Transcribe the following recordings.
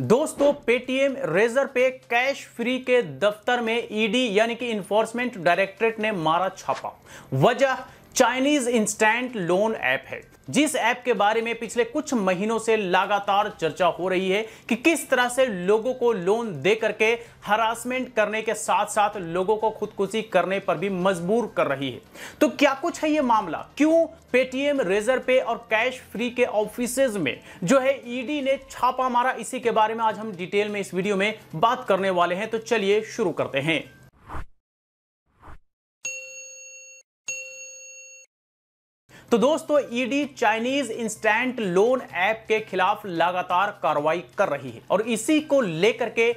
दोस्तों Paytm Razorpay Cashfree के दफ्तर में ईडी e यानी कि इन्फोर्समेंट डायरेक्टरेट ने मारा छापा वजह चाइनीज इंस्टेंट लोन ऐप है जिस ऐप के बारे में पिछले कुछ महीनों से लगातार चर्चा हो रही है कि किस तरह से लोगों को लोन दे करके हरासमेंट करने के साथ साथ लोगों को खुदकुशी करने पर भी मजबूर कर रही है तो क्या कुछ है ये मामला क्यों पेटीएम रेजर पे और कैश फ्री के ऑफिस में जो है ईडी e ने छापा मारा इसी के बारे में आज हम डिटेल में इस वीडियो में बात करने वाले हैं तो चलिए शुरू करते हैं तो दोस्तों ED Chinese instant loan app के खिलाफ लगातार कार्रवाई कर रही है और इसी को लेकर के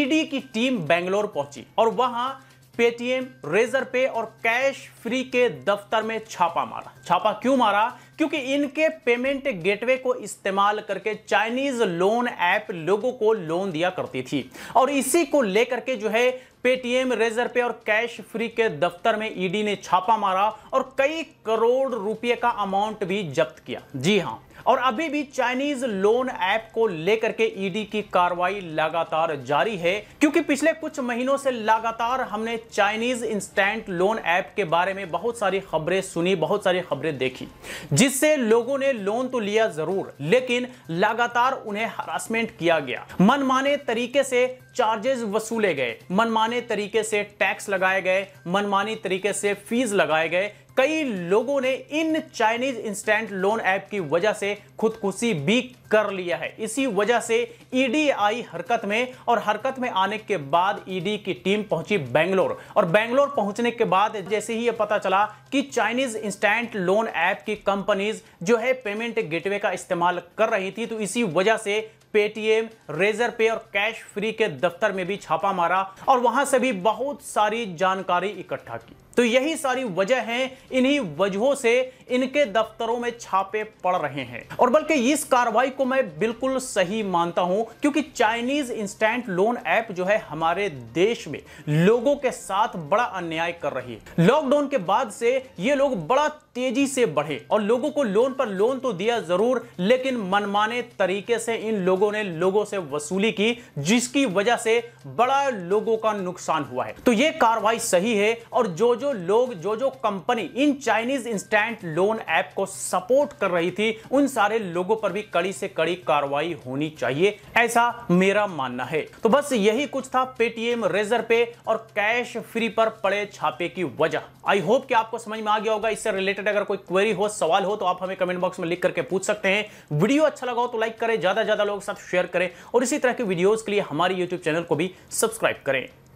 ईडी e की टीम बेंगलोर पहुंची और वहां पेटीएम रेजर पे और कैश फ्री के दफ्तर में छापा मारा छापा क्यों मारा क्योंकि इनके पेमेंट गेटवे को इस्तेमाल करके चाइनीज लोन ऐप लोगों को लोन दिया करती थी और इसी को लेकर के जो है पेटीएम रेजर पे और कैश फ्री के दफ्तर में ईडी ने छापा मारा और कई करोड़ रुपए का अमाउंट भी जब्त किया जी हाँ और अभी भी चाइनीज लोन ऐप को लेकर के ईडी e की कार्रवाई लगातार जारी है क्योंकि पिछले कुछ महीनों से लगातार हमने चाइनीज इंस्टेंट लोन ऐप के बारे में बहुत सारी खबरें सुनी बहुत सारी खबरें देखी जिससे लोगों ने लोन तो लिया जरूर लेकिन लगातार उन्हें हरासमेंट किया गया मनमाने तरीके से चार्जेस वसूले गए मनमाने तरीके से टैक्स लगाए गए मनमानी तरीके से फीस लगाए गए कई लोगों ने इन चाइनीज इंस्टेंट लोन ऐप की वजह से खुदकुशी भी कर लिया है इसी वजह से ईडी e आई हरकत में और हरकत में आने के बाद ईडी e की टीम पहुंची बेंगलोर और बेंगलोर पहुंचने के बाद जैसे ही यह पता चला कि चाइनीज इंस्टेंट लोन ऐप की कंपनीज जो है पेमेंट गेटवे का इस्तेमाल कर रही थी तो इसी वजह से पेटीएम रेजर पे और कैश फ्री के दफ्तर में भी छापा मारा और वहां से भी बहुत सारी जानकारी इकट्ठा की तो यही सारी वजह है इन्हीं वजहों से इनके दफ्तरों में छापे पड़ रहे हैं और बल्कि इस कार्रवाई को मैं बिल्कुल सही मानता हूं क्योंकि चाइनीज इंस्टेंट लोन ऐप जो है हमारे देश में लोगों के साथ बड़ा अन्याय कर रही है लॉकडाउन के बाद से ये लोग बड़ा तेजी से बढ़े और लोगों को लोन पर लोन तो दिया जरूर लेकिन मनमाने तरीके से इन लोगों ने लोगों से वसूली की जिसकी वजह से बड़ा लोगों का नुकसान हुआ है तो यह कार्रवाई सही है और जो जो जो लोग जो जो कंपनी इन चाइनीज इंस्टेंट लोन ऐप को सपोर्ट कर रही थी उन सारे लोगों पर भी कड़ी से कड़ी कार्रवाई होनी चाहिए ऐसा मेरा मानना है तो बस यही कुछ था पेटीएम रेजर पे और कैश फ्री पर पड़े छापे की वजह आई होप कि आपको समझ में आ गया होगा इससे रिलेटेड अगर कोई क्वेरी हो सवाल हो तो आप हमें कमेंट बॉक्स में लिख करके पूछ सकते हैं वीडियो अच्छा लगा हो तो लाइक करें ज्यादा ज्यादा लोगों के साथ शेयर करें और इसी तरह के वीडियोज के लिए हमारे यूट्यूब चैनल को भी सब्सक्राइब करें